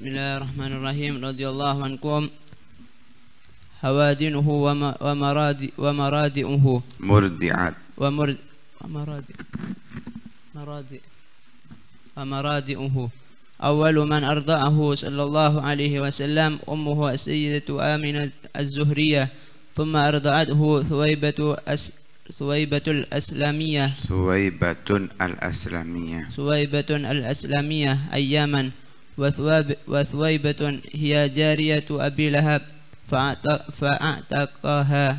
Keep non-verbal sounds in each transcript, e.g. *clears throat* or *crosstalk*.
بسم الله الرحمن الرحيم رضي الله عنكم هوادنه ومرادي ومرادئه مردعات ومرد ومرادئ مرادئ ومرادئه أول من أرضاه صلى الله عليه وسلم أمه السيدة آمنة الزهرية ثم أرضعته ثويبة أس ثويبة الأسلامية ثويبة الأسلامية ثويبة الأسلامية أياماً وثواب وثويبة هي جارية أبي لهب فأعتقها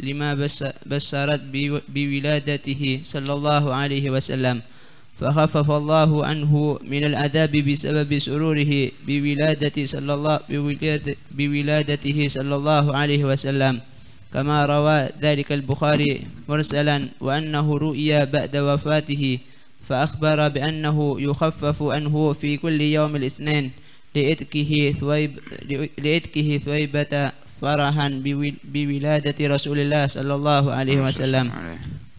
لما بشرت بولادته صلى الله عليه وسلم فخفف الله عنه من العذاب بسبب سروره بولادته صلى الله بولادته صلى الله عليه وسلم كما روى ذلك البخاري مرسلا وأنه رؤي بعد وفاته فأخبر بأنه يخفف عنه في كل يوم الاثنين لإتكه ثويب لإتكه ثويبة فرحا بولادة رسول الله صلى الله عليه وسلم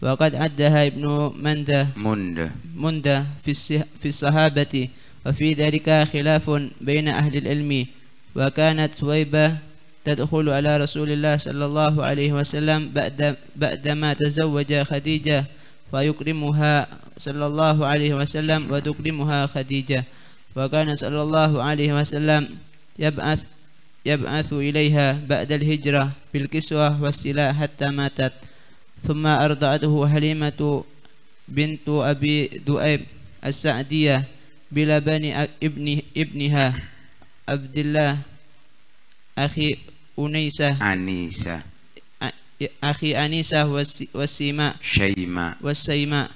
وقد عدها ابن مندة مندة مندة في في الصحابة وفي ذلك خلاف بين أهل العلم وكانت ثويبة تدخل على رسول الله صلى الله عليه وسلم بعد بعدما تزوج خديجة فيكرمها صلى الله عليه وسلم وتكرمها خديجة وكان صلى الله عليه وسلم يبعث يبعث إليها بعد الهجرة بالكسوة والسلاح حتى ماتت ثم أرضعته حليمة بنت أبي ذؤيب السعدية بلبن ابن ابنها عبد الله أخي أنيسة أنيسة أخي أنيسة والسيماء شيماء والسيماء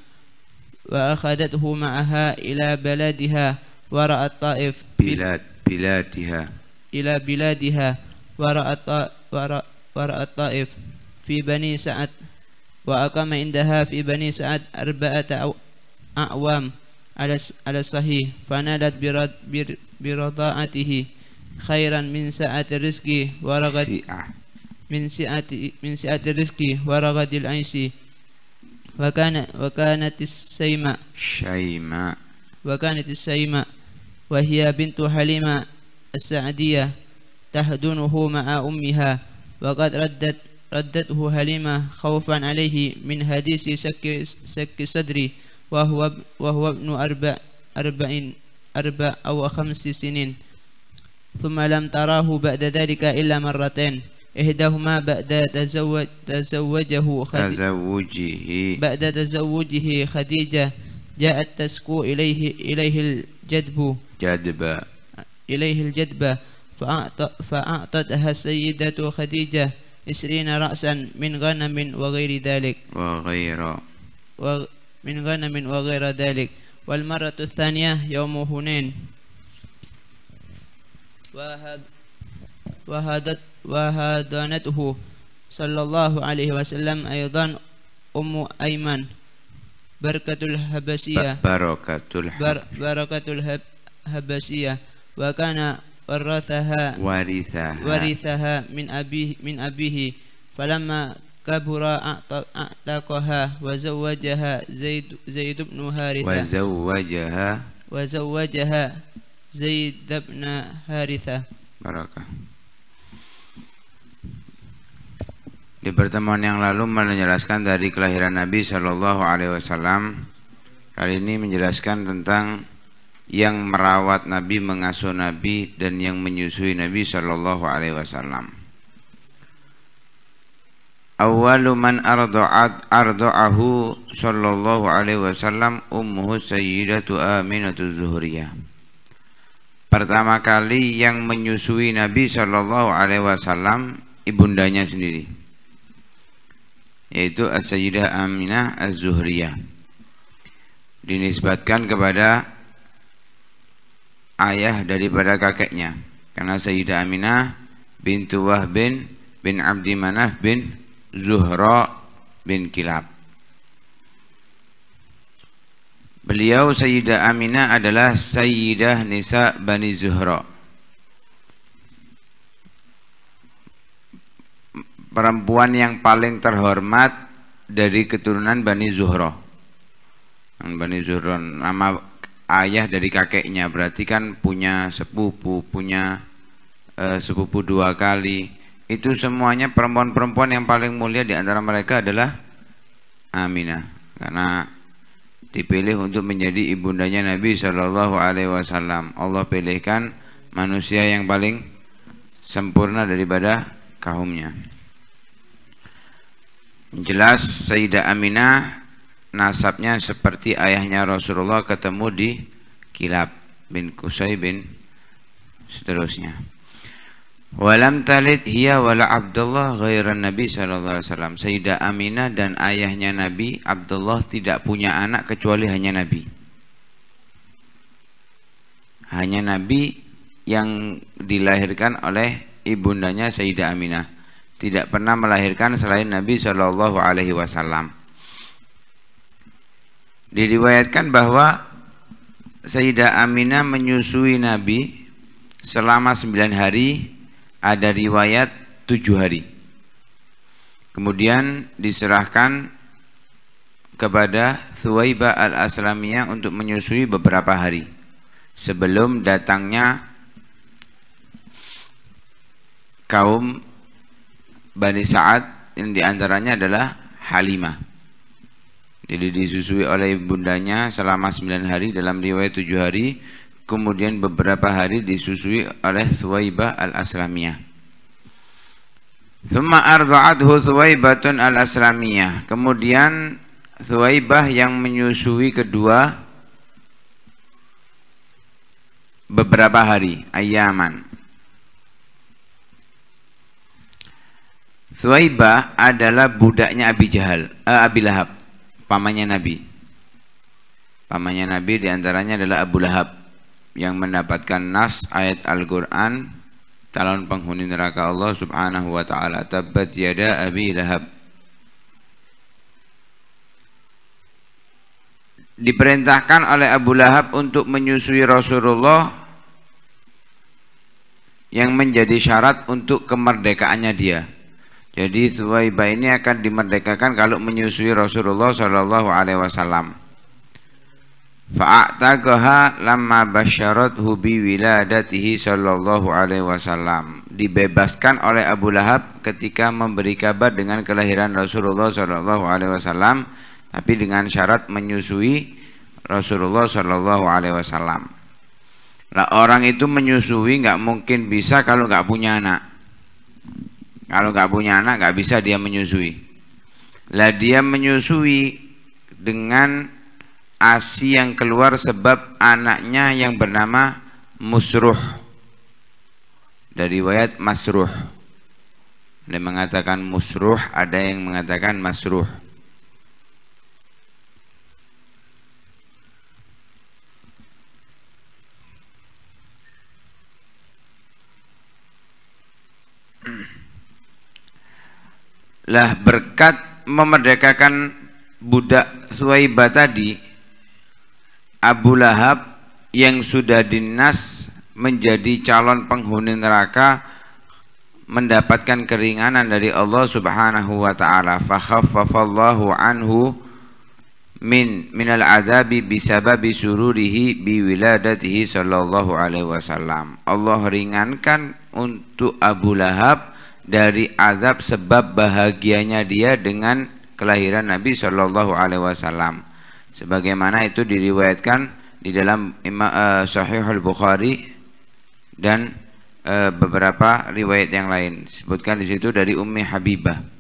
وأخذته معها إلى بلدها وراء الطائف بلاد بلادها إلى بلادها وراء ورأى الطائف في بني سعد وأقام عندها في بني سعد أربعة أو أعوام على على الصحيح فنالت برضاعته خيرا من سعة الرزق ورغد من سئة من سئة الرزق ورغد العيش وكان وكانت السيمة شيمة وكانت السيمة وهي بنت حليمة السعدية تهدنه مع أمها وقد ردت ردته حليمة خوفا عليه من حديث سك سك صدري وهو وهو ابن أربع أربع أربع أو خمس سنين ثم لم تراه بعد ذلك إلا مرتين إحداهما بعد تزوج تزوجه تزوجه بعد تزوجه خديجة جاءت تسكو إليه إليه الجدب جدب إليه الجدب فأعطتها السيدة خديجة عشرين رأسا من غنم وغير ذلك وغير من غنم وغير ذلك والمرة الثانية يوم هنين وهذا وهدت وهدنته صلى الله عليه وسلم أيضا أم أيمن بركة الهبسية بركة الحبسية بركة الهبسية وكان ورثها ورثها ورثها من أبيه من أبيه فلما كبر أعتقها وزوجها زيد زيد بن هارثة وزوجها وزوجها زيد بن هارثة بركة Di pertemuan yang lalu menjelaskan dari kelahiran Nabi Shallallahu Alaihi Wasallam. Kali ini menjelaskan tentang yang merawat Nabi, mengasuh Nabi, dan yang menyusui Nabi Shallallahu Alaihi Wasallam. Awalu man ardu'at ardu'ahu sallallahu alaihi wasallam ummuhu sayyidatu aminatu zuhriyah. Pertama kali yang menyusui Nabi Shallallahu alaihi wasallam ibundanya sendiri yaitu As-Sayyidah Aminah Az-Zuhriyah dinisbatkan kepada ayah daripada kakeknya karena Sayyidah Aminah bintu Wahb bin, bin Abdi Manaf bin Zuhra bin Kilab Beliau Sayyidah Aminah adalah Sayyidah Nisa Bani Zuhra perempuan yang paling terhormat dari keturunan Bani Zuhro, Bani Zuhro nama ayah dari kakeknya berarti kan punya sepupu punya e, sepupu dua kali itu semuanya perempuan-perempuan yang paling mulia di antara mereka adalah Aminah karena dipilih untuk menjadi ibundanya Nabi Shallallahu Alaihi Wasallam Allah pilihkan manusia yang paling sempurna daripada kaumnya. Jelas Sayyidah Aminah nasabnya seperti ayahnya Rasulullah ketemu di Kilab bin Kusai bin seterusnya. Walam talid hiya wala Abdullah ghairan Nabi sallallahu alaihi wasallam. Sayyidah Aminah dan ayahnya Nabi Abdullah tidak punya anak kecuali hanya Nabi. Hanya Nabi yang dilahirkan oleh ibundanya Sayyidah Aminah tidak pernah melahirkan selain Nabi Shallallahu Alaihi Wasallam. Diriwayatkan bahwa Sayyidah Aminah menyusui Nabi selama sembilan hari, ada riwayat tujuh hari. Kemudian diserahkan kepada Thuwaibah al-Aslamiyah untuk menyusui beberapa hari sebelum datangnya kaum Bani Sa'ad yang diantaranya adalah Halimah. Jadi disusui oleh bundanya selama 9 hari dalam riwayat 7 hari. Kemudian beberapa hari disusui oleh Suwaibah al-Aslamiyah. Thumma arda'athu Suwaibatun al-Aslamiyah. Kemudian Suwaibah yang menyusui kedua beberapa hari, ayaman. Suwaibah adalah budaknya Abi Jahal, uh, Abi Lahab, pamannya Nabi. Pamannya Nabi diantaranya adalah Abu Lahab yang mendapatkan nas ayat Al-Quran calon penghuni neraka Allah subhanahu wa ta'ala Tapi yada abi lahab diperintahkan oleh Abu Lahab untuk menyusui Rasulullah yang menjadi syarat untuk kemerdekaannya dia jadi Suwaibah ini akan dimerdekakan kalau menyusui Rasulullah Shallallahu Alaihi Wasallam. Fa'atagaha lama basyarat hubi wiladatihi sallallahu alaihi wasallam Dibebaskan oleh Abu Lahab ketika memberi kabar dengan kelahiran Rasulullah sallallahu alaihi wasallam Tapi dengan syarat menyusui Rasulullah sallallahu alaihi wasallam Lah orang itu menyusui nggak mungkin bisa kalau nggak punya anak kalau nggak punya anak nggak bisa dia menyusui. Lah dia menyusui dengan asi yang keluar sebab anaknya yang bernama Musruh. Dari wayat Masruh. Ada yang mengatakan Musruh, ada yang mengatakan Masruh. lah berkat memerdekakan budak Suwaibah tadi Abu Lahab yang sudah dinas menjadi calon penghuni neraka mendapatkan keringanan dari Allah Subhanahu wa taala fa khaffafallahu anhu min minal adabi bisababi sururihi biwiladatihi sallallahu alaihi wasallam Allah ringankan untuk Abu Lahab dari azab sebab bahagianya dia dengan kelahiran Nabi Shallallahu Alaihi Wasallam. Sebagaimana itu diriwayatkan di dalam uh, eh, Sahih Al Bukhari dan uh, beberapa riwayat yang lain. Sebutkan di situ dari Ummi Habibah.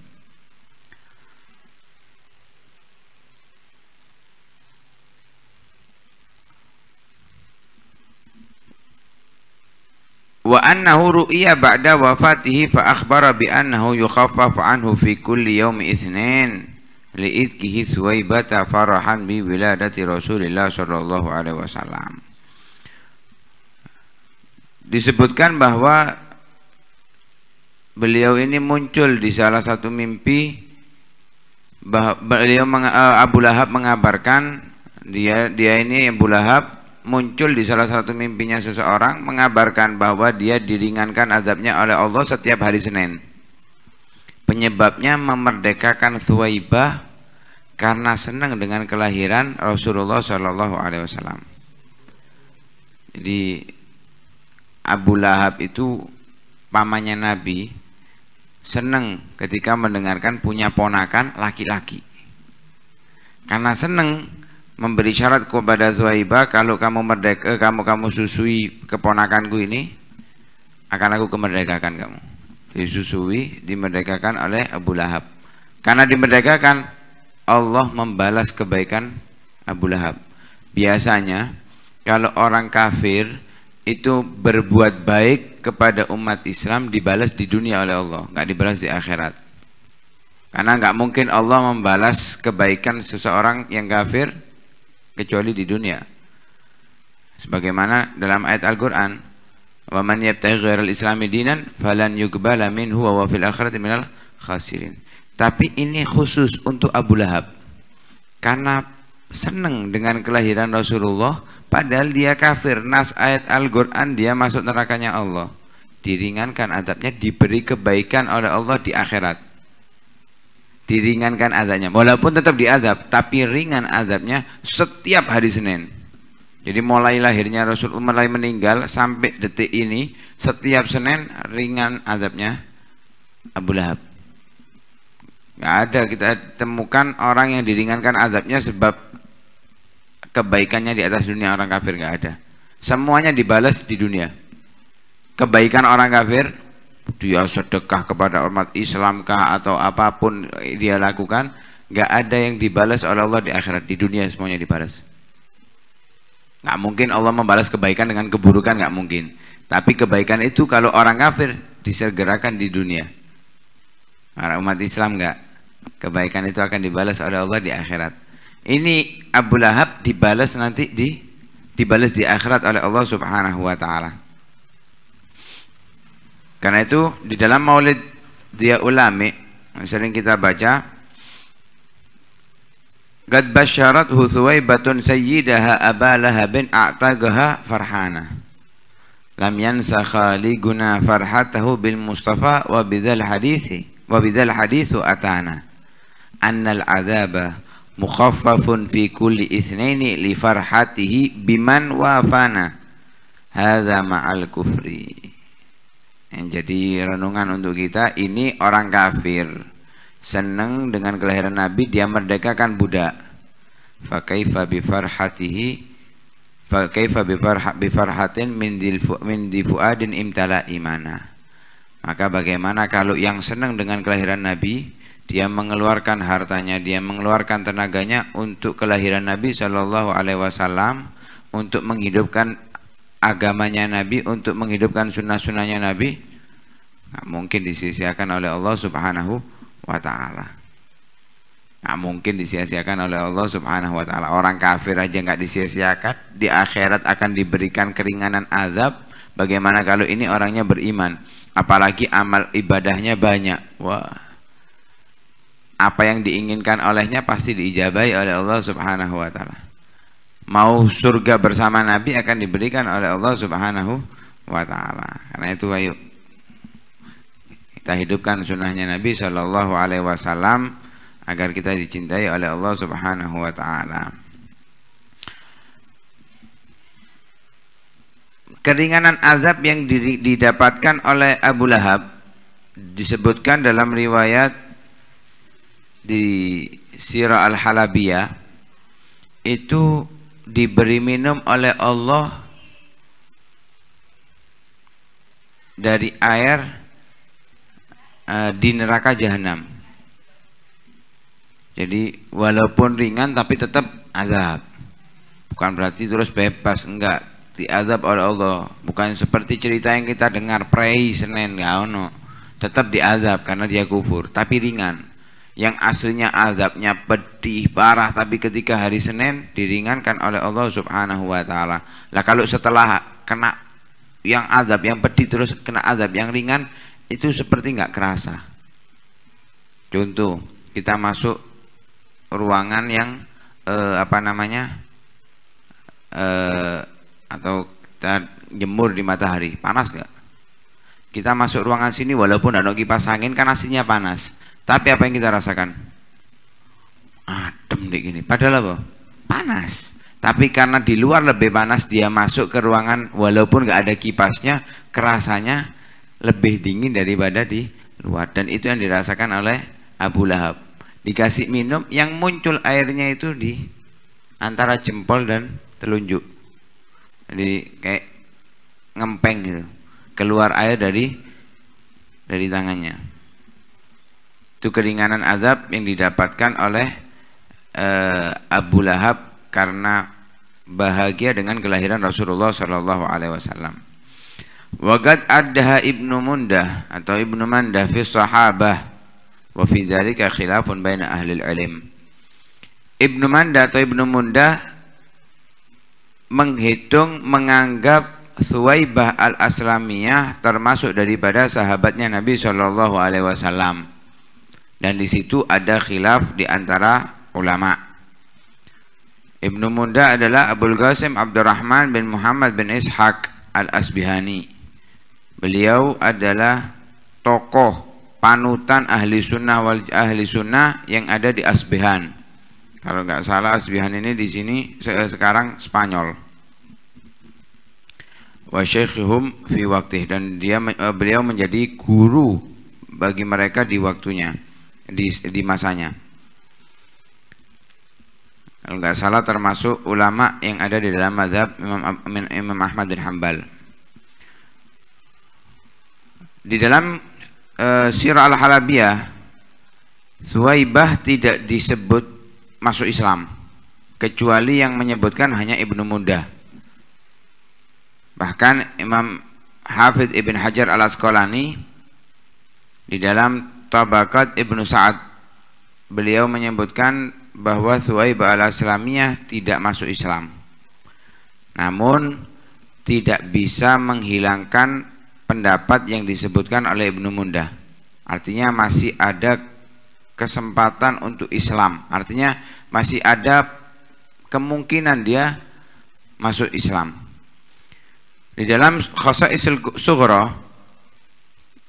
وأنه annahu بعد ba'da wafatihi fa akhbara bi annahu yukhaffaf anhu fi kulli yawmi itsnin li'idkihi suwaibata farahan bi wiladati Rasulillah sallallahu disebutkan bahwa beliau ini muncul di salah satu mimpi beliau eh, Abu Lahab mengabarkan dia dia ini Abu Lahab muncul di salah satu mimpinya seseorang mengabarkan bahwa dia diringankan azabnya oleh Allah setiap hari Senin. Penyebabnya memerdekakan Thuwaibah karena senang dengan kelahiran Rasulullah Shallallahu Alaihi Wasallam. Jadi Abu Lahab itu pamannya Nabi senang ketika mendengarkan punya ponakan laki-laki. Karena senang memberi syarat kepada Zuhaibah kalau kamu merdeka eh, kamu kamu susui keponakanku ini akan aku kemerdekakan kamu disusui dimerdekakan oleh Abu Lahab karena dimerdekakan Allah membalas kebaikan Abu Lahab biasanya kalau orang kafir itu berbuat baik kepada umat Islam dibalas di dunia oleh Allah nggak dibalas di akhirat karena nggak mungkin Allah membalas kebaikan seseorang yang kafir kecuali di dunia. Sebagaimana dalam ayat Al-Qur'an, "Wa man islami dinan falan yuqbala minhu wa fil akhirati minal khasirin." Tapi ini khusus untuk Abu Lahab. Karena senang dengan kelahiran Rasulullah padahal dia kafir nas ayat Al-Qur'an dia masuk nerakanya Allah diringankan adabnya diberi kebaikan oleh Allah di akhirat diringankan azabnya walaupun tetap diazab tapi ringan azabnya setiap hari Senin jadi mulai lahirnya rasulullah mulai meninggal sampai detik ini setiap Senin ringan azabnya Abu Lahab nggak ada kita temukan orang yang diringankan azabnya sebab kebaikannya di atas dunia orang kafir nggak ada semuanya dibalas di dunia kebaikan orang kafir dia sedekah kepada umat Islamkah atau apapun dia lakukan nggak ada yang dibalas oleh Allah di akhirat di dunia semuanya dibalas nggak mungkin Allah membalas kebaikan dengan keburukan nggak mungkin tapi kebaikan itu kalau orang kafir disergerakan di dunia orang umat Islam nggak kebaikan itu akan dibalas oleh Allah di akhirat ini Abu Lahab dibalas nanti di dibalas di akhirat oleh Allah Subhanahu wa taala. Karena itu di dalam Maulid dia ulami sering kita baca Gad basyarat husuwaibatun sayyidaha abalaha bin a'tagaha farhana Lam yansa khaliguna farhatahu bil mustafa wa bidhal hadithi wa bidhal hadithu atana Annal azaba mukhaffafun fi kulli ithnaini li farhatihi biman wafana Hadha ma'al kufri yang jadi renungan untuk kita ini orang kafir seneng dengan kelahiran Nabi dia merdekakan budak fakaifa bifarhatihi fakaifa bifarhatin min min difuadin imtala imana maka bagaimana kalau yang senang dengan kelahiran Nabi dia mengeluarkan hartanya dia mengeluarkan tenaganya untuk kelahiran Nabi Shallallahu alaihi wasallam untuk menghidupkan agamanya Nabi untuk menghidupkan sunnah-sunnahnya Nabi nggak mungkin disia-siakan oleh Allah Subhanahu wa taala. Nggak mungkin disia-siakan oleh Allah Subhanahu wa taala. Orang kafir aja nggak disia-siakan, di akhirat akan diberikan keringanan azab. Bagaimana kalau ini orangnya beriman, apalagi amal ibadahnya banyak. Wah. Apa yang diinginkan olehnya pasti diijabahi oleh Allah Subhanahu wa taala mau surga bersama Nabi akan diberikan oleh Allah Subhanahu wa taala. Karena itu ayo kita hidupkan sunnahnya Nabi Shallallahu alaihi wasallam agar kita dicintai oleh Allah Subhanahu wa taala. Keringanan azab yang didapatkan oleh Abu Lahab disebutkan dalam riwayat di Sirah Al-Halabiyah itu diberi minum oleh Allah dari air uh, di neraka jahanam. Jadi walaupun ringan tapi tetap azab. Bukan berarti terus bebas, enggak. Diazab oleh Allah. Bukan seperti cerita yang kita dengar prei Senin, enggak ono. Tetap diazab karena dia kufur, tapi ringan yang aslinya azabnya pedih parah tapi ketika hari Senin diringankan oleh Allah Subhanahu wa taala. Lah kalau setelah kena yang azab yang pedih terus kena azab yang ringan itu seperti nggak kerasa. Contoh, kita masuk ruangan yang eh, apa namanya? Eh, atau kita jemur di matahari, panas nggak? Kita masuk ruangan sini walaupun ada kipas angin kan aslinya panas tapi apa yang kita rasakan? Adem deh gini. Padahal apa? Panas. Tapi karena di luar lebih panas, dia masuk ke ruangan walaupun nggak ada kipasnya, kerasanya lebih dingin daripada di luar. Dan itu yang dirasakan oleh Abu Lahab. Dikasih minum, yang muncul airnya itu di antara jempol dan telunjuk. Jadi kayak ngempeng gitu. Keluar air dari dari tangannya itu keringanan azab yang didapatkan oleh uh, Abu Lahab karena bahagia dengan kelahiran Rasulullah Shallallahu Alaihi Wasallam. Wagad adha ibnu Mundah atau ibnu Mandah fi sahabah wa fi dzalika khilafun baina ahli ilm. Ibnu Mandah atau ibnu Mundah menghitung menganggap Suwaibah al-Aslamiyah termasuk daripada sahabatnya Nabi Shallallahu Alaihi Wasallam dan di situ ada khilaf di antara ulama. Ibnu Munda adalah Abdul Qasim Abdurrahman bin Muhammad bin Ishaq Al-Asbihani. Beliau adalah tokoh panutan ahli sunnah wal ahli sunnah yang ada di Asbihan. Kalau nggak salah Asbihan ini di sini sekarang Spanyol. Wa syaikhihum fi waqtih dan dia eh, beliau menjadi guru bagi mereka di waktunya di, di masanya. Kalau nggak salah termasuk ulama yang ada di dalam mazhab Imam, Imam Ahmad bin Hambal. Di dalam e, Sirah Al-Halabiyah, Suwaibah tidak disebut masuk Islam kecuali yang menyebutkan hanya Ibnu Muda Bahkan Imam Hafidh Ibn Hajar Al Asqalani di dalam Tabakat Ibnu Sa'ad beliau menyebutkan bahwa Suhaib al islamiyah tidak masuk Islam namun tidak bisa menghilangkan pendapat yang disebutkan oleh Ibnu Munda artinya masih ada kesempatan untuk Islam artinya masih ada kemungkinan dia masuk Islam di dalam isul sughra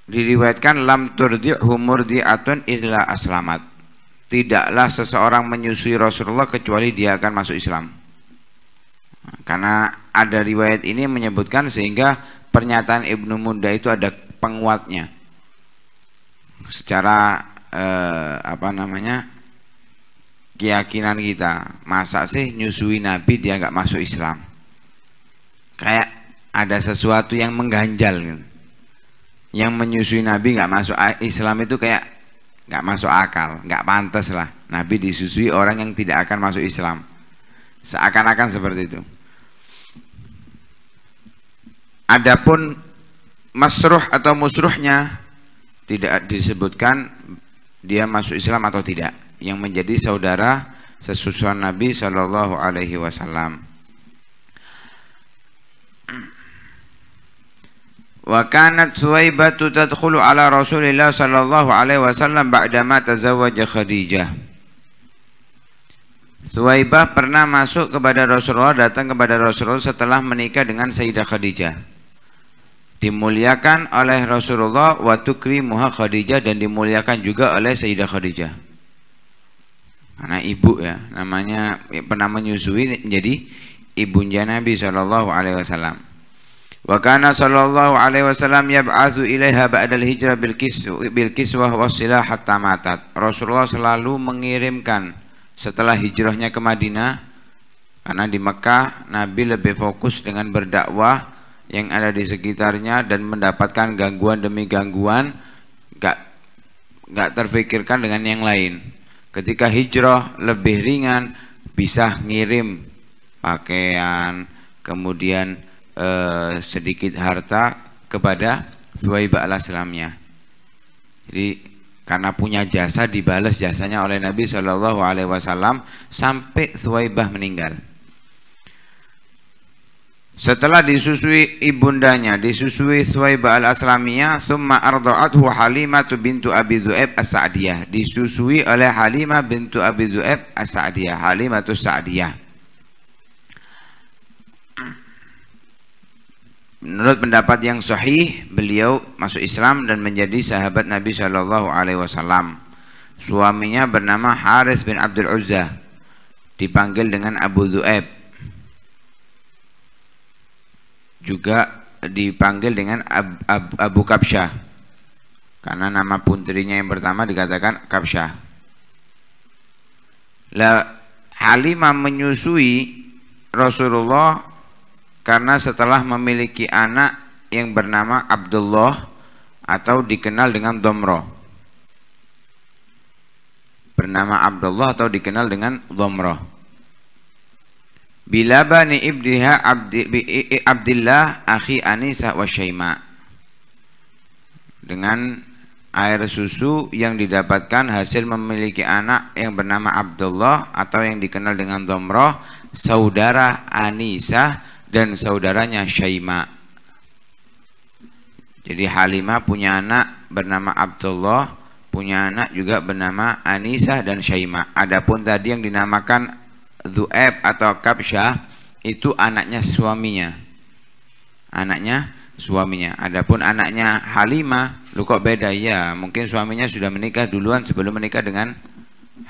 diriwayatkan lam turdi humur diatun illa aslamat tidaklah seseorang menyusui Rasulullah kecuali dia akan masuk Islam karena ada riwayat ini menyebutkan sehingga pernyataan Ibnu Munda itu ada penguatnya secara eh, apa namanya keyakinan kita masa sih nyusui Nabi dia nggak masuk Islam kayak ada sesuatu yang mengganjal gitu yang menyusui Nabi nggak masuk Islam itu kayak nggak masuk akal, nggak pantas lah. Nabi disusui orang yang tidak akan masuk Islam. Seakan-akan seperti itu. Adapun masruh atau musruhnya tidak disebutkan dia masuk Islam atau tidak. Yang menjadi saudara sesusuan Nabi Shallallahu Alaihi Wasallam. Wa kanat Suwaibatu tadkhulu ala Rasulillah sallallahu alaihi wasallam ba'dama tazawwaja Khadijah. Suwaibah pernah masuk kepada Rasulullah, datang kepada Rasulullah setelah menikah dengan Sayyidah Khadijah. Dimuliakan oleh Rasulullah wa tukrimuha Khadijah dan dimuliakan juga oleh Sayyidah Khadijah. Anak ibu ya, namanya pernah menyusui jadi ibunya Nabi Shallallahu alaihi wasallam. Wa kana sallallahu alaihi wasallam yab'atsu ilaiha ba'dal hijrah bil bil kiswah silah hatta matat. Rasulullah selalu mengirimkan setelah hijrahnya ke Madinah karena di Mekah Nabi lebih fokus dengan berdakwah yang ada di sekitarnya dan mendapatkan gangguan demi gangguan gak gak terfikirkan dengan yang lain ketika hijrah lebih ringan bisa ngirim pakaian kemudian Eh, sedikit harta kepada Suwaibah alaihissalamnya. Jadi karena punya jasa dibalas jasanya oleh Nabi Shallallahu Alaihi Wasallam sampai Suwaibah meninggal. Setelah disusui ibundanya, disusui Suwaibah al-Aslamiyah, summa halima tu bintu Abi Zu'ab as-Sa'diyah. Disusui oleh Halimah bintu Abi Zu'ab as-Sa'diyah, tu Sa'diyah. Menurut pendapat yang sahih, beliau masuk Islam dan menjadi sahabat Nabi Shallallahu Alaihi Wasallam. Suaminya bernama Haris bin Abdul Uzza, dipanggil dengan Abu Du'ab, Juga dipanggil dengan Ab Ab Abu Kapsyah, karena nama putrinya yang pertama dikatakan Kapsyah. La Halimah menyusui Rasulullah karena setelah memiliki anak yang bernama Abdullah atau dikenal dengan Domro bernama Abdullah atau dikenal dengan Domro bila bani ibdiha Abdillah akhi Anisa wa Syaima dengan air susu yang didapatkan hasil memiliki anak yang bernama Abdullah atau yang dikenal dengan Domroh saudara Anisa dan saudaranya Syaima. Jadi Halimah punya anak bernama Abdullah, punya anak juga bernama Anissa dan Syaima. Adapun tadi yang dinamakan Zu'eb atau Kapsyah itu anaknya suaminya. Anaknya suaminya. Adapun anaknya Halimah, lu kok beda ya? Mungkin suaminya sudah menikah duluan sebelum menikah dengan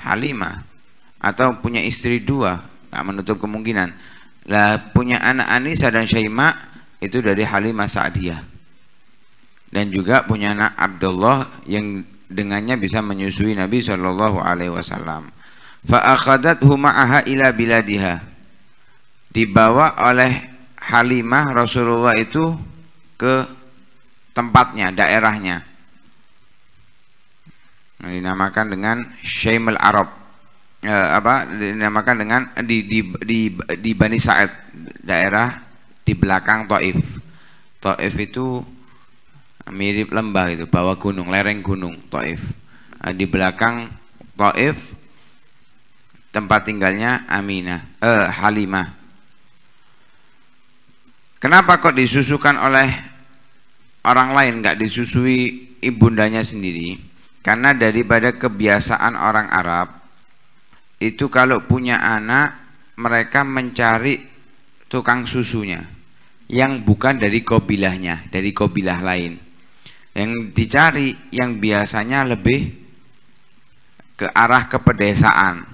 Halimah atau punya istri dua, tak menutup kemungkinan lah punya anak Anisa dan Syaima itu dari Halimah Sa'diyah. Dan juga punya anak Abdullah yang dengannya bisa menyusui Nabi Shallallahu alaihi wasallam. Fa'akadat akhadathu ma'aha ila biladiha. Dibawa oleh Halimah Rasulullah itu ke tempatnya, daerahnya. dinamakan dengan Syaimul Arab eh, apa dinamakan dengan di di di, di Bani Sa'ad daerah di belakang Taif. Taif itu mirip lembah itu, bawah gunung, lereng gunung Taif. Eh, di belakang Taif tempat tinggalnya Aminah, eh, Halimah. Kenapa kok disusukan oleh orang lain nggak disusui ibundanya sendiri? Karena daripada kebiasaan orang Arab itu kalau punya anak mereka mencari tukang susunya yang bukan dari kobilahnya, dari kobilah lain. Yang dicari yang biasanya lebih ke arah kepedesaan.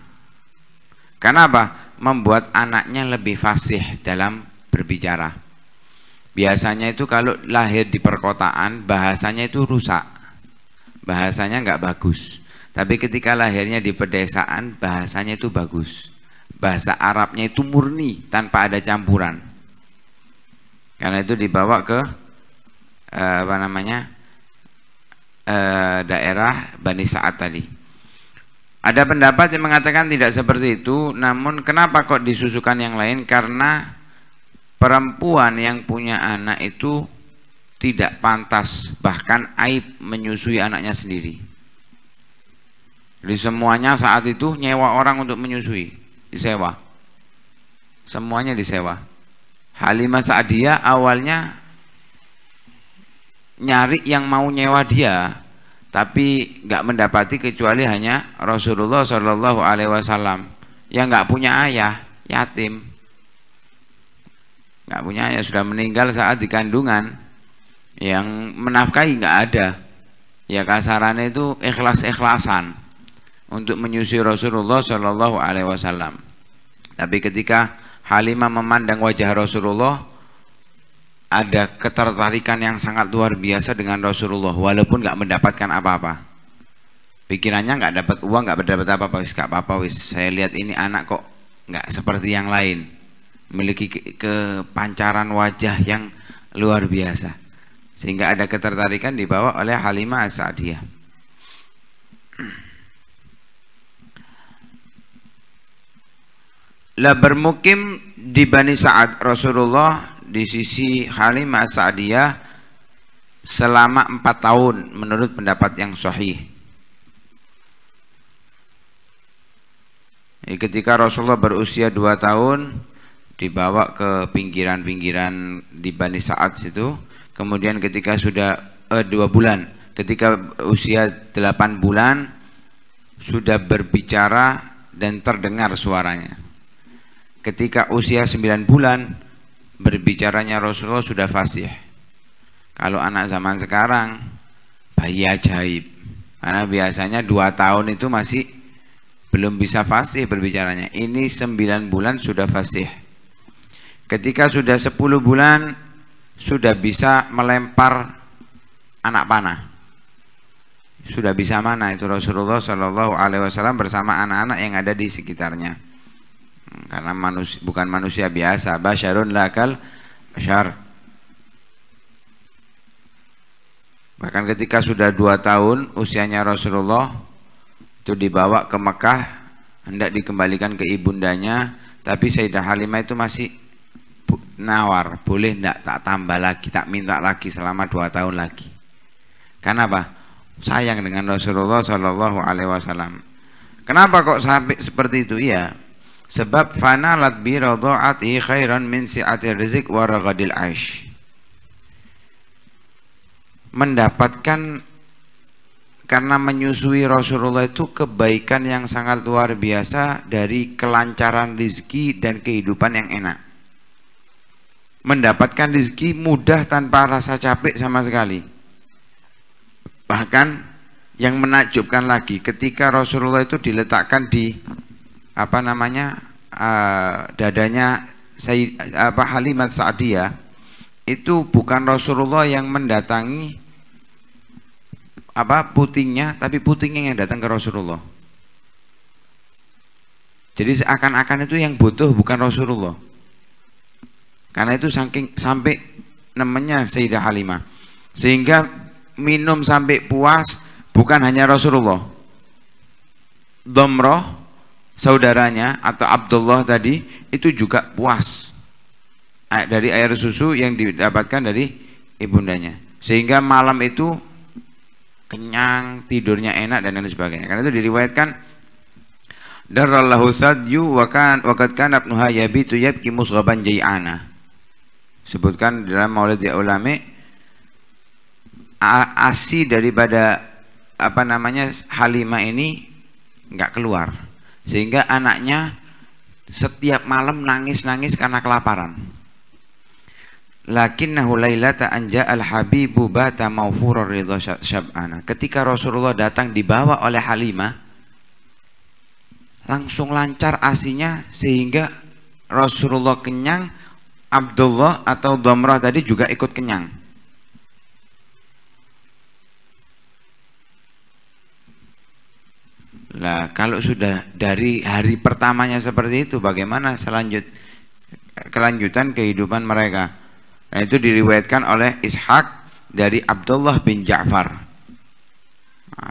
Karena apa? Membuat anaknya lebih fasih dalam berbicara. Biasanya itu kalau lahir di perkotaan bahasanya itu rusak. Bahasanya nggak bagus tapi ketika lahirnya di pedesaan, bahasanya itu bagus. Bahasa Arabnya itu murni tanpa ada campuran. Karena itu dibawa ke eh, apa namanya eh, daerah Bani Sa'ad tadi. Ada pendapat yang mengatakan tidak seperti itu, namun kenapa kok disusukan yang lain? Karena perempuan yang punya anak itu tidak pantas, bahkan aib menyusui anaknya sendiri. Jadi semuanya saat itu nyewa orang untuk menyusui, disewa. Semuanya disewa. Halimah saat dia awalnya nyari yang mau nyewa dia, tapi nggak mendapati kecuali hanya Rasulullah Shallallahu Alaihi Wasallam yang nggak punya ayah, yatim, nggak punya ayah sudah meninggal saat di kandungan, yang menafkahi nggak ada, ya kasarannya itu ikhlas ikhlasan untuk menyusui Rasulullah Shallallahu Alaihi Wasallam. Tapi ketika Halimah memandang wajah Rasulullah, ada ketertarikan yang sangat luar biasa dengan Rasulullah, walaupun nggak mendapatkan apa-apa. Pikirannya nggak dapat uang, nggak dapat apa-apa, wis nggak apa-apa, wis. Saya lihat ini anak kok nggak seperti yang lain, memiliki kepancaran wajah yang luar biasa, sehingga ada ketertarikan dibawa oleh Halimah saat *clears throat* dia. lah bermukim di Bani Sa'ad Rasulullah di sisi Halimah Sa'diyah selama empat tahun menurut pendapat yang sahih. ketika Rasulullah berusia dua tahun dibawa ke pinggiran-pinggiran di Bani Sa'ad situ. Kemudian ketika sudah eh, dua bulan, ketika usia delapan bulan sudah berbicara dan terdengar suaranya ketika usia 9 bulan berbicaranya Rasulullah sudah fasih. Kalau anak zaman sekarang bayi ajaib. Karena biasanya 2 tahun itu masih belum bisa fasih berbicaranya. Ini 9 bulan sudah fasih. Ketika sudah 10 bulan sudah bisa melempar anak panah. Sudah bisa mana itu Rasulullah Shallallahu Alaihi Wasallam bersama anak-anak yang ada di sekitarnya karena manusia, bukan manusia biasa basyarun lakal basyar bahkan ketika sudah dua tahun usianya Rasulullah itu dibawa ke Mekah hendak dikembalikan ke ibundanya tapi Sayyidah Halimah itu masih nawar boleh ndak tak tambah lagi tak minta lagi selama dua tahun lagi karena apa sayang dengan Rasulullah Shallallahu Alaihi Wasallam kenapa kok sampai seperti itu iya Sebab fana bi radha'ati khairan min si'atir rizq wa aish. Mendapatkan karena menyusui Rasulullah itu kebaikan yang sangat luar biasa dari kelancaran rizki dan kehidupan yang enak. Mendapatkan rizki mudah tanpa rasa capek sama sekali. Bahkan yang menakjubkan lagi ketika Rasulullah itu diletakkan di apa namanya uh, dadanya Sayyid, apa halimat Sa'diyah itu bukan Rasulullah yang mendatangi apa putingnya tapi putingnya yang datang ke Rasulullah jadi seakan-akan itu yang butuh bukan Rasulullah karena itu saking sampai namanya Sayyidah Halimah sehingga minum sampai puas bukan hanya Rasulullah domroh saudaranya atau Abdullah tadi itu juga puas dari air susu yang didapatkan dari ibundanya sehingga malam itu kenyang tidurnya enak dan lain sebagainya karena itu diriwayatkan darallahu sadyu wakan kan abnu hayabi tu yabki musghaban jai'ana sebutkan dalam maulid ya ulama asi daripada apa namanya halima ini nggak keluar sehingga anaknya setiap malam nangis-nangis karena kelaparan lakinnahu lailata anja al habibu bata maufurar ridho syab'ana ketika Rasulullah datang dibawa oleh Halimah langsung lancar asinya sehingga Rasulullah kenyang Abdullah atau Domrah tadi juga ikut kenyang Lah kalau sudah dari hari pertamanya seperti itu bagaimana selanjut kelanjutan kehidupan mereka? Nah, itu diriwayatkan oleh Ishak dari Abdullah bin Ja'far.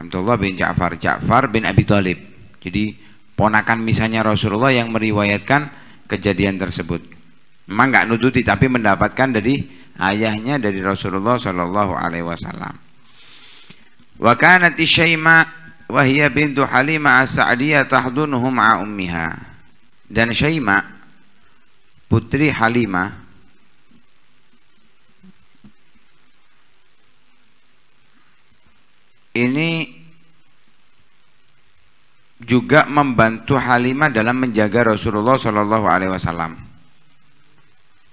Abdullah bin Ja'far, Ja'far bin Abi Talib Jadi ponakan misalnya Rasulullah yang meriwayatkan kejadian tersebut. Memang nggak nututi tapi mendapatkan dari ayahnya dari Rasulullah Shallallahu Alaihi Wasallam. Wa kanat wahia bintu Halimah As-Sa'diyah tahdunuhu ma'a ummiha. Dan Syaima putri Halimah ini juga membantu Halimah dalam menjaga Rasulullah Shallallahu Alaihi Wasallam.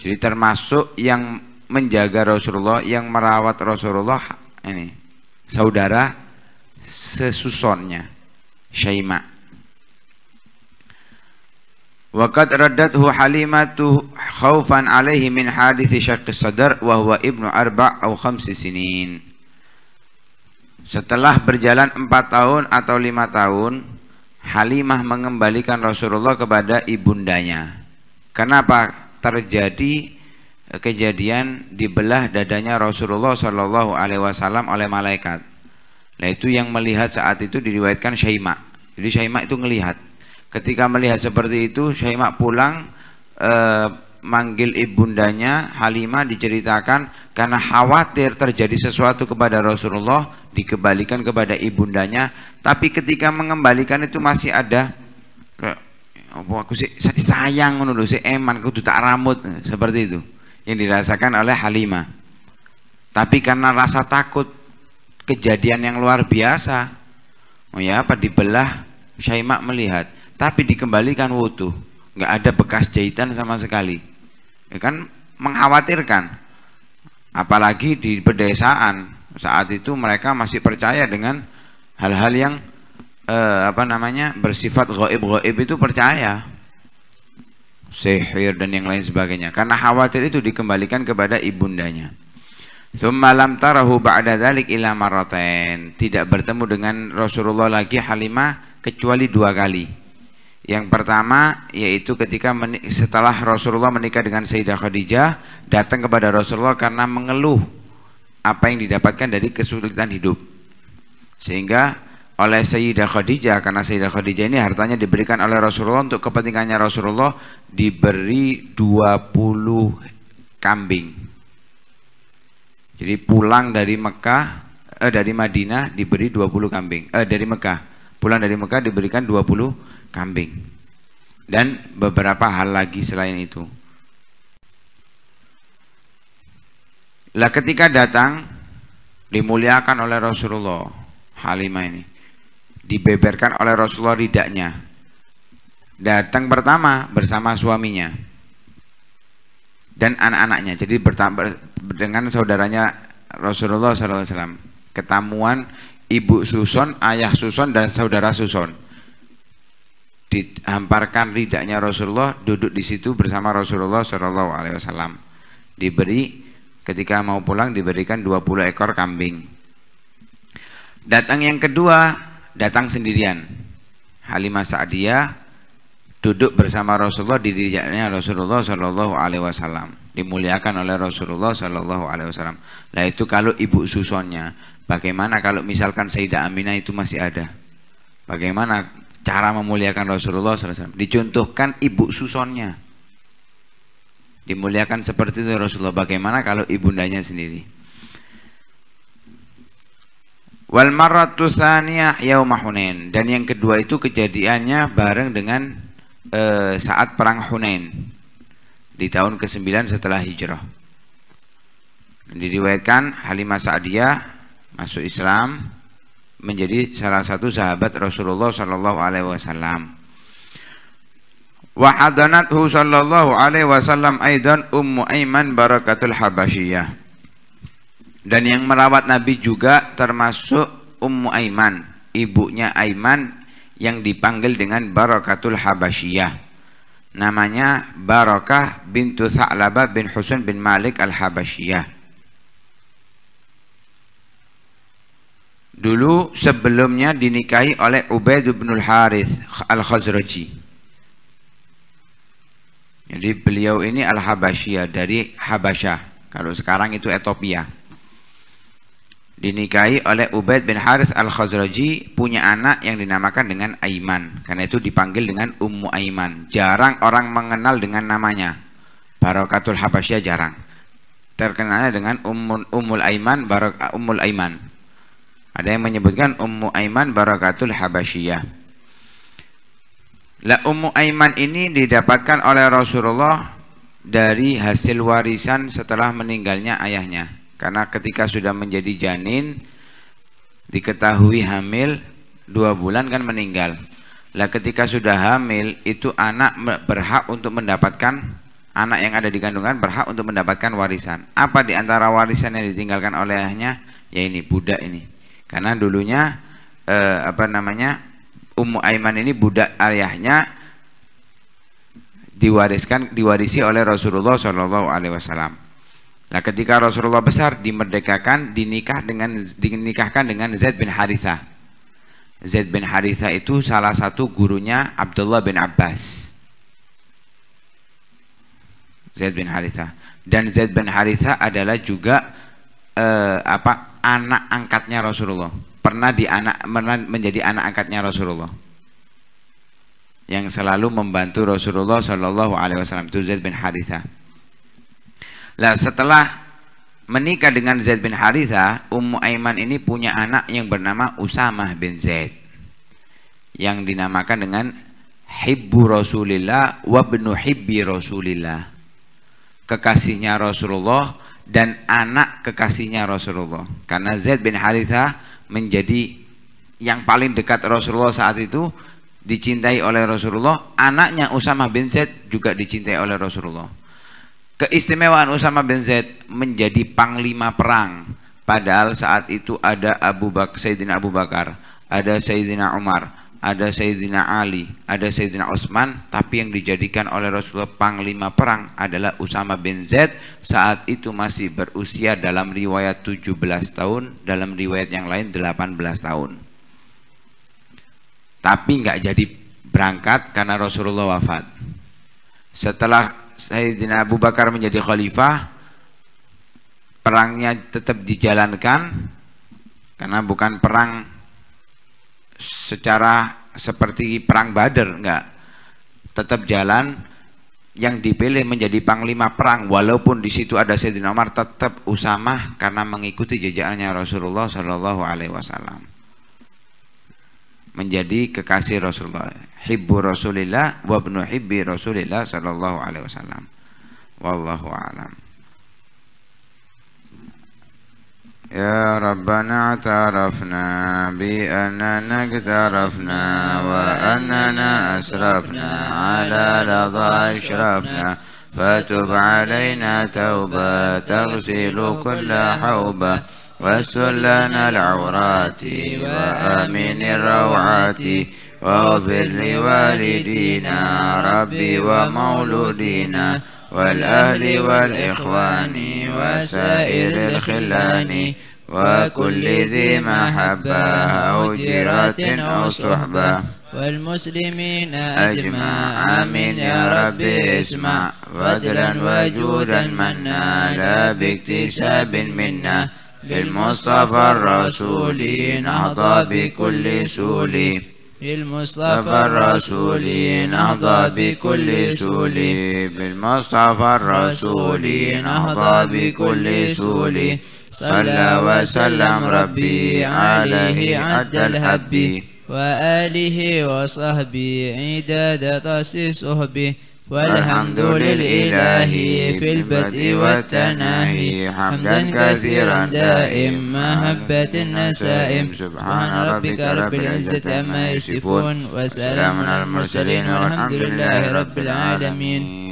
Jadi termasuk yang menjaga Rasulullah, yang merawat Rasulullah ini saudara sesusonnya Syaima Waqad raddathu Halimatu khaufan alaihi min hadithi syaqqi sadar wa huwa ibnu arba' au khamsi sinin Setelah berjalan empat tahun atau lima tahun Halimah mengembalikan Rasulullah kepada ibundanya Kenapa terjadi eh, kejadian dibelah dadanya Rasulullah Shallallahu Alaihi Wasallam oleh malaikat Nah itu yang melihat saat itu diriwayatkan Syaima. Jadi Syaima itu melihat. Ketika melihat seperti itu, Syaima pulang e, manggil ibundanya Halima diceritakan karena khawatir terjadi sesuatu kepada Rasulullah dikembalikan kepada ibundanya. Tapi ketika mengembalikan itu masih ada apa ya aku sih sayang menurut si eman aku tak rambut seperti itu yang dirasakan oleh Halima Tapi karena rasa takut kejadian yang luar biasa. Oh ya, apa dibelah Syaimak melihat, tapi dikembalikan wudhu, nggak ada bekas jahitan sama sekali. Ya kan mengkhawatirkan. Apalagi di pedesaan saat itu mereka masih percaya dengan hal-hal yang eh, apa namanya bersifat goib-goib itu percaya sehir dan yang lain sebagainya karena khawatir itu dikembalikan kepada ibundanya Semalam tarahu ba'da dzalik ila marratain. Tidak bertemu dengan Rasulullah lagi Halimah kecuali dua kali. Yang pertama yaitu ketika setelah Rasulullah menikah dengan Sayyidah Khadijah datang kepada Rasulullah karena mengeluh apa yang didapatkan dari kesulitan hidup. Sehingga oleh Sayyidah Khadijah karena Sayyidah Khadijah ini hartanya diberikan oleh Rasulullah untuk kepentingannya Rasulullah diberi 20 kambing jadi pulang dari Mekah eh, dari Madinah diberi 20 kambing. Eh dari Mekah. Pulang dari Mekah diberikan 20 kambing. Dan beberapa hal lagi selain itu. Lah ketika datang dimuliakan oleh Rasulullah Halimah ini dibeberkan oleh Rasulullah ridaknya datang pertama bersama suaminya dan anak-anaknya. Jadi bertambah dengan saudaranya Rasulullah SAW. Ketamuan ibu Suson, ayah Suson dan saudara Suson. Dihamparkan ridaknya Rasulullah duduk di situ bersama Rasulullah SAW Diberi ketika mau pulang diberikan 20 ekor kambing. Datang yang kedua datang sendirian. Halimah Sa'diyah duduk bersama Rasulullah di dirinya Rasulullah Shallallahu Alaihi Wasallam dimuliakan oleh Rasulullah Shallallahu Alaihi Wasallam. Nah itu kalau ibu susonnya, bagaimana kalau misalkan Sayyidah Aminah itu masih ada? Bagaimana cara memuliakan Rasulullah SAW? Dicontohkan ibu susonnya dimuliakan seperti itu Rasulullah. Bagaimana kalau ibundanya sendiri? wal marratu tsaniyah dan yang kedua itu kejadiannya bareng dengan e, saat perang Hunain di tahun ke-9 setelah hijrah. Diriwayatkan Halimah Sa'diyah masuk Islam menjadi salah satu sahabat Rasulullah sallallahu alaihi wasallam. Wa hadanathu sallallahu alaihi wasallam aidan Ummu Aiman barakatul Habasyiyah. Dan yang merawat Nabi juga termasuk Ummu Aiman, ibunya Aiman yang dipanggil dengan Barakatul Habasyiyah. Namanya Barakah bintu Thalaba bin Husun bin Malik Al-Habasyiyah. Dulu sebelumnya dinikahi oleh Ubaid bin Al-Harith Al-Khazraji. Jadi beliau ini Al-Habasyiyah dari Habasyah. Kalau sekarang itu Ethiopia dinikahi oleh Ubaid bin Haris al-Khazraji punya anak yang dinamakan dengan Aiman karena itu dipanggil dengan Ummu Aiman jarang orang mengenal dengan namanya Barakatul Habasyah jarang terkenalnya dengan Ummul, Ummul Aiman Barok, Ummul Aiman ada yang menyebutkan Ummu Aiman Barakatul Habasyah La Ummu Aiman ini didapatkan oleh Rasulullah dari hasil warisan setelah meninggalnya ayahnya karena ketika sudah menjadi janin diketahui hamil dua bulan kan meninggal. Lah ketika sudah hamil itu anak berhak untuk mendapatkan anak yang ada di kandungan berhak untuk mendapatkan warisan. Apa di antara warisan yang ditinggalkan oleh ayahnya? Ya ini budak ini. Karena dulunya eh, apa namanya Ummu Aiman ini budak ayahnya diwariskan diwarisi oleh Rasulullah Shallallahu Alaihi Wasallam. Nah, ketika Rasulullah besar dimerdekakan, dinikah dengan dinikahkan dengan Zaid bin Haritha. Zaid bin Haritha itu salah satu gurunya Abdullah bin Abbas. Zaid bin Haritha dan Zaid bin Haritha adalah juga eh, apa anak angkatnya Rasulullah. Pernah di anak menjadi anak angkatnya Rasulullah yang selalu membantu Rasulullah Shallallahu Alaihi Wasallam itu Zaid bin Harithah lah setelah menikah dengan Zaid bin Haritha, Ummu Aiman ini punya anak yang bernama Usamah bin Zaid yang dinamakan dengan Hibbu Rasulillah wa bnu Hibbi Rasulillah kekasihnya Rasulullah dan anak kekasihnya Rasulullah karena Zaid bin Haritha menjadi yang paling dekat Rasulullah saat itu dicintai oleh Rasulullah anaknya Usamah bin Zaid juga dicintai oleh Rasulullah Keistimewaan Usama bin Zaid menjadi panglima perang. Padahal saat itu ada Abu Bakar Sayyidina Abu Bakar, ada Sayyidina Umar, ada Sayyidina Ali, ada Sayyidina Utsman, tapi yang dijadikan oleh Rasulullah panglima perang adalah Usama bin Zaid saat itu masih berusia dalam riwayat 17 tahun, dalam riwayat yang lain 18 tahun. Tapi nggak jadi berangkat karena Rasulullah wafat. Setelah Sayyidina Abu Bakar menjadi khalifah perangnya tetap dijalankan karena bukan perang secara seperti perang Badar enggak tetap jalan yang dipilih menjadi panglima perang walaupun di situ ada Sayyidina Umar tetap Usamah karena mengikuti jejaknya Rasulullah Shallallahu alaihi wasallam menjadi kekasih Rasulullah hibbu Rasulillah wa ibnu hibbi Rasulillah sallallahu alaihi wasallam wallahu alam يا ربنا اعترفنا بأننا اقترفنا وأننا أسرفنا على رضا أشرفنا فتب علينا توبة تغسل كل حوبة وسلنا لنا العورات وآمن الروعات واغفر لوالدينا ربي ومولودينا والأهل والإخوان وسائر الخلان وكل ذي محبة أو جيرة أو صحبة والمسلمين أجمع آمين يا ربي اسمع فضلا وجودا منا لا باكتساب منا للمصطفى الرسول نهضى بكل سول للمصطفى الرسول نهضى بكل سول بالمصطفى الرسول نهضى بكل سول صلى وسلم ربي عليه عد الهب وآله وصحبه عداد طس صحبه والحمد للإله في البدء والتناهي حمدا كثيرا دائم هبت النسائم سبحان ربك رب العزة عما يصفون وسلام على المرسلين والحمد لله رب العالمين